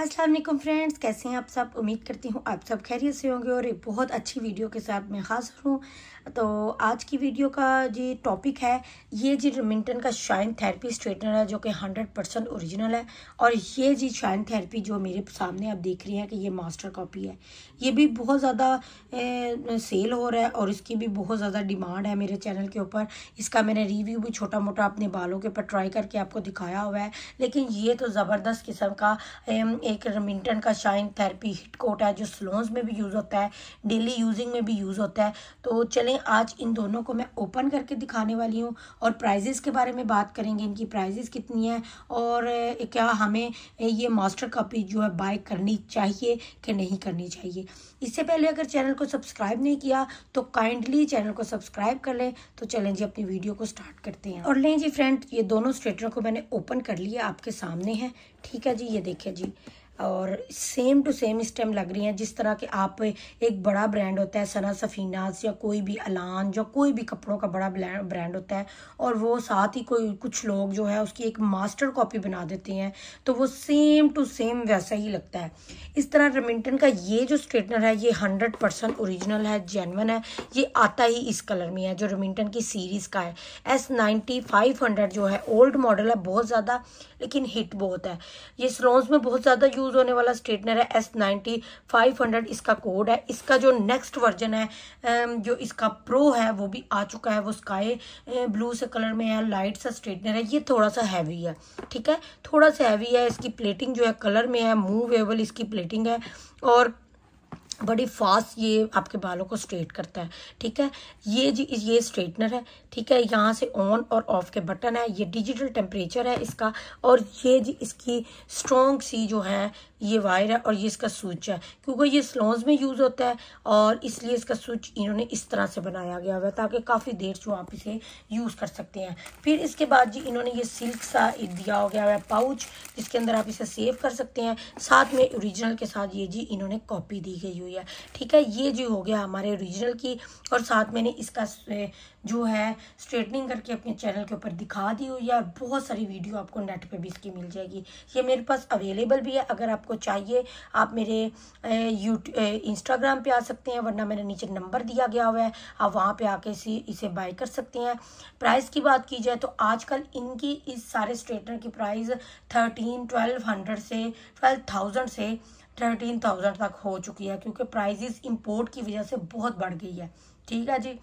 अस्सलाम वालेकुम फ्रेंड्स कैसे हैं आप सब उम्मीद करती हूँ आप सब खैरियत से होंगे और एक बहुत अच्छी वीडियो के साथ मैं हाजिर हूँ तो आज की वीडियो का जी टॉपिक है ये जी रिमिंटन का शाइन थेरेपी स्ट्रेटनर है जो कि हंड्रेड परसेंट औरिजिनल है और ये जी शाइन थेरेपी जो मेरे सामने आप देख रही हैं कि ये मास्टर कॉपी है ये भी बहुत ज़्यादा सेल हो रहा है और इसकी भी बहुत ज़्यादा डिमांड है मेरे चैनल के ऊपर इसका मैंने रिव्यू भी छोटा मोटा अपने बालों के ऊपर ट्राई करके आपको दिखाया हुआ है लेकिन ये तो ज़बरदस्त किस्म का एक रमिंटन का शाइन थेरेपी हिट कोट है जो सलोन्स में भी यूज़ होता है डेली यूजिंग में भी यूज़ होता है तो चलें आज इन दोनों को मैं ओपन करके दिखाने वाली हूँ और प्राइजेज़ के बारे में बात करेंगे इनकी प्राइजेज़ कितनी है और क्या हमें ये मास्टर कॉपी जो है बाय करनी चाहिए कि नहीं करनी चाहिए इससे पहले अगर चैनल को सब्सक्राइब नहीं किया तो काइंडली चैनल को सब्सक्राइब कर लें तो चलें जी अपनी वीडियो को स्टार्ट करते हैं और लें जी फ्रेंड ये दोनों स्ट्रेटर को मैंने ओपन कर लिया आपके सामने है ठीक है जी ये देखें जी और सेम टू सेम इस टाइम लग रही हैं जिस तरह के आप एक बड़ा ब्रांड होता है सना सफ़ीनास या कोई भी अलान या कोई भी कपड़ों का बड़ा ब्रांड होता है और वो साथ ही कोई कुछ लोग जो है उसकी एक मास्टर कॉपी बना देते हैं तो वो सेम टू सेम वैसा ही लगता है इस तरह रेमिंटन का ये जो स्ट्रेटनर है ये हंड्रेड परसेंट ओरिजिनल है जेनवन है ये आता ही इस कलर में है जो रेमिंटन की सीरीज़ का है एस नाइन्टी फाइव हंड्रेड जो है ओल्ड मॉडल है बहुत ज़्यादा लेकिन हिट बहुत है ये स्लोन्स में बहुत ज़्यादा यूज़ यूज होने वाला स्ट्रेटनर है एस नाइनटी फाइव हंड्रेड इसका कोड है इसका जो नेक्स्ट वर्जन है जो इसका प्रो है वो भी आ चुका है वो स्काई ब्लू से कलर में है लाइट सा स्ट्रेटनर है ये थोड़ा सा हैवी है ठीक है थोड़ा सा हैवी है इसकी प्लेटिंग जो है कलर में है मूवेबल इसकी प्लेटिंग है और बड़ी फास्ट ये आपके बालों को स्ट्रेट करता है ठीक है ये जी ये स्ट्रेटनर है ठीक है यहाँ से ऑन और ऑफ के बटन है ये डिजिटल टेम्परेचर है इसका और ये जी इसकी स्ट्रॉन्ग सी जो है ये वायर है और ये इसका स्विच है क्योंकि ये स्लोन्स में यूज़ होता है और इसलिए इसका स्विच इन्होंने इस तरह से बनाया गया हुआ है ताकि काफ़ी देर से आप इसे यूज़ कर सकते हैं फिर इसके बाद जी इन्होंने ये सिल्क सा दिया हो गया हुआ है पाउच जिसके अंदर आप इसे सेव कर सकते हैं साथ में ओरिजिनल के साथ ये जी इन्होंने कॉपी दी गई हुई है ठीक है ये जी हो गया हमारे ओरिजिनल की और साथ में इसका जो है स्ट्रेटनिंग करके अपने चैनल के ऊपर दिखा दी हुई है बहुत सारी वीडियो आपको नेट पे भी इसकी मिल जाएगी ये मेरे पास अवेलेबल भी है अगर आपको चाहिए आप मेरे यूट इंस्टाग्राम पे आ सकते हैं वरना मैंने नीचे नंबर दिया गया हुआ है आप वहाँ पर आके इसी इसे बाई कर सकते हैं प्राइस की बात की जाए तो आजकल इनकी इस सारे स्ट्रेटनर की प्राइस थर्टीन ट्वेल्व हंड्रेड से ट्वेल्व थाउजेंड से थर्टीन थाउजेंड तक हो चुकी है क्योंकि प्राइजिस इम्पोर्ट की वजह से बहुत बढ़ गई है ठीक है जी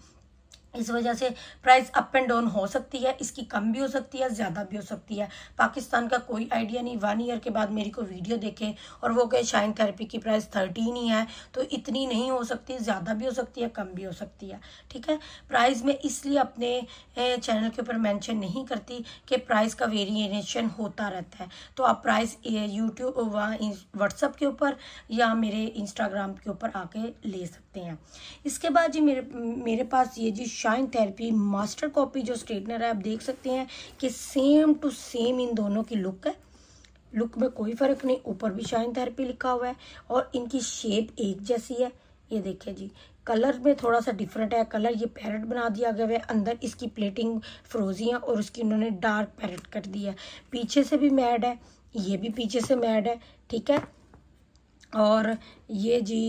इस वजह से प्राइस अप एंड डाउन हो सकती है इसकी कम भी हो सकती है ज़्यादा भी हो सकती है पाकिस्तान का कोई आइडिया नहीं वन ईयर के बाद मेरी को वीडियो देखें और वो कहे शाइन थेरेपी की प्राइस थर्टीन ही है तो इतनी नहीं हो सकती ज़्यादा भी हो सकती है कम भी हो सकती है ठीक है प्राइस में इसलिए अपने चैनल के ऊपर मैंशन नहीं करती कि प्राइस का वेरिएशन होता रहता है तो आप प्राइस यूट्यूब व्हाट्सअप के ऊपर या मेरे इंस्टाग्राम के ऊपर आके ले सकते हैं इसके बाद जी मेरे मेरे पास ये जी शाइन थेरेपी मास्टर कॉपी जो स्ट्रेटनर है आप देख सकते हैं कि सेम टू सेम इन दोनों की लुक है लुक में कोई फ़र्क नहीं ऊपर भी शाइन थेरेपी लिखा हुआ है और इनकी शेप एक जैसी है ये देखिए जी कलर में थोड़ा सा डिफरेंट है कलर ये पैरेट बना दिया गया है अंदर इसकी प्लेटिंग फ्रोजी है और उसकी उन्होंने डार्क पैरेट कर दिया है पीछे से भी मैड है ये भी पीछे से मैड है ठीक है और ये जी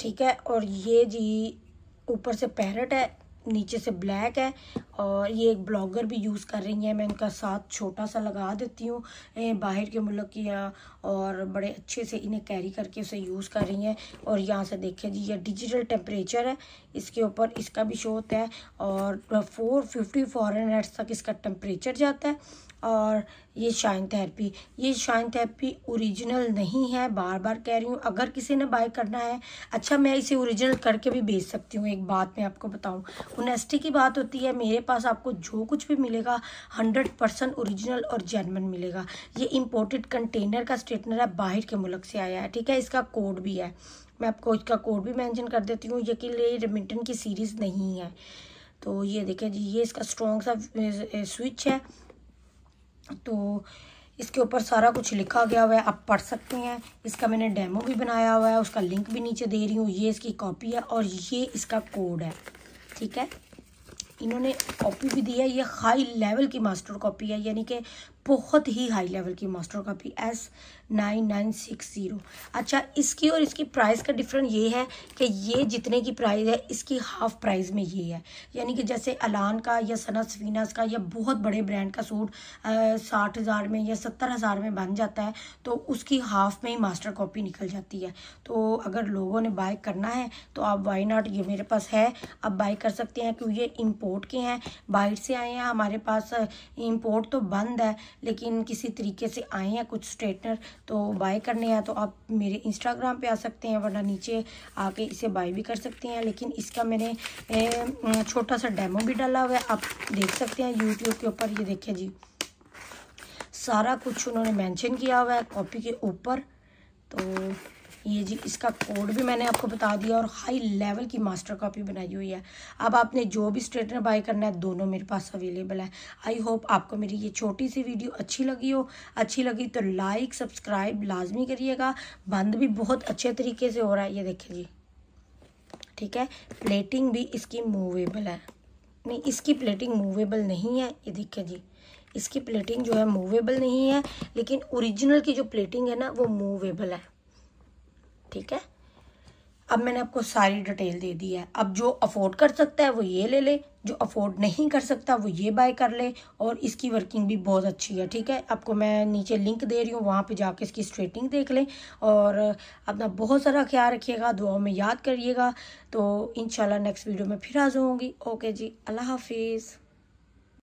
ठीक है और ये जी ऊपर से पैरेट है नीचे से ब्लैक है और ये एक ब्लॉगर भी यूज़ कर रही हैं मैं इनका साथ छोटा सा लगा देती हूँ बाहर के मुल्क की यहाँ और बड़े अच्छे से इन्हें कैरी करके उसे यूज़ कर रही हैं और यहाँ से देखें जी ये डिजिटल टेम्परेचर है इसके ऊपर इसका भी शो होता है और फोर फिफ्टी फॉरन तक इसका टेम्परेचर जाता है और ये शाइन थेरेपी ये शाइन थेरेपी ओरिजिनल नहीं है बार बार कह रही हूँ अगर किसी ने बाय करना है अच्छा मैं इसे ओरिजिनल करके भी बेच सकती हूँ एक बात मैं आपको बताऊँ ओनेस्टी की बात होती है मेरे पास आपको जो कुछ भी मिलेगा हंड्रेड परसेंट ओरिजिनल और जेनवन मिलेगा ये इम्पोर्टेड कंटेनर का स्ट्रेटनर है बाहर के मुल्क से आया है ठीक है इसका कोड भी है मैं आपको इसका कोड भी मैंशन कर देती हूँ ये कि की सीरीज़ नहीं है तो ये देखें जी ये इसका स्ट्रॉन्ग सा स्विच है तो इसके ऊपर सारा कुछ लिखा गया हुआ है आप पढ़ सकते हैं इसका मैंने डेमो भी बनाया हुआ है उसका लिंक भी नीचे दे रही हूँ ये इसकी कॉपी है और ये इसका कोड है ठीक है इन्होंने कॉपी भी दी है ये हाई लेवल की मास्टर कॉपी है यानी कि बहुत ही हाई लेवल की master copy S nine nine six zero अच्छा इसकी और इसकी प्राइस का डिफरेंट ये है कि ये जितने की प्राइस है इसकी हाफ प्राइस में ये है यानी कि जैसे अलान का या सना सफीनास का या बहुत बड़े ब्रांड का सूट साठ हज़ार में या सत्तर हज़ार में बन जाता है तो उसकी हाफ में ही मास्टर कॉपी निकल जाती है तो अगर लोगों ने बाई करना है तो आप वाई नॉट ये मेरे पास है आप बाई कर सकते हैं क्योंकि ये इम्पोर्ट के हैं बाहर से आए हैं हमारे पास इम्पोर्ट तो बंद है लेकिन किसी तरीके से आए हैं कुछ स्ट्रेटनर तो बाय करने हैं तो आप मेरे इंस्टाग्राम पे आ सकते हैं वरना नीचे आके इसे बाय भी कर सकते हैं लेकिन इसका मैंने छोटा सा डेमो भी डाला हुआ है आप देख सकते हैं यूट्यूब के ऊपर ये देखिए जी सारा कुछ उन्होंने मैंशन किया हुआ है कॉपी के ऊपर तो ये जी इसका कोड भी मैंने आपको बता दिया और हाई लेवल की मास्टर कॉपी बनाई हुई है अब आपने जो भी स्ट्रेटनर बाय करना है दोनों मेरे पास अवेलेबल है आई होप आपको मेरी ये छोटी सी वीडियो अच्छी लगी हो अच्छी लगी तो लाइक सब्सक्राइब लाजमी करिएगा बंद भी बहुत अच्छे तरीके से हो रहा है ये देखें जी ठीक है प्लेटिंग भी इसकी मूवेबल है नहीं इसकी प्लेटिंग मूवेबल नहीं है ये देखिए जी इसकी प्लेटिंग जो है मूवेबल नहीं है लेकिन ओरिजिनल की जो प्लेटिंग है ना वो मूवेबल है ठीक है अब मैंने आपको सारी डिटेल दे दी है अब जो अफोर्ड कर सकता है वो ये ले ले जो अफोर्ड नहीं कर सकता वो ये बाय कर ले और इसकी वर्किंग भी बहुत अच्छी है ठीक है आपको मैं नीचे लिंक दे रही हूँ वहाँ पे जाके इसकी स्ट्रेटिंग देख लें और अपना बहुत सारा ख्याल रखिएगा दुआओं में याद करिएगा तो इन नेक्स्ट वीडियो में फिर हाजिर होंगी ओके जी अल्लाह हाफिज़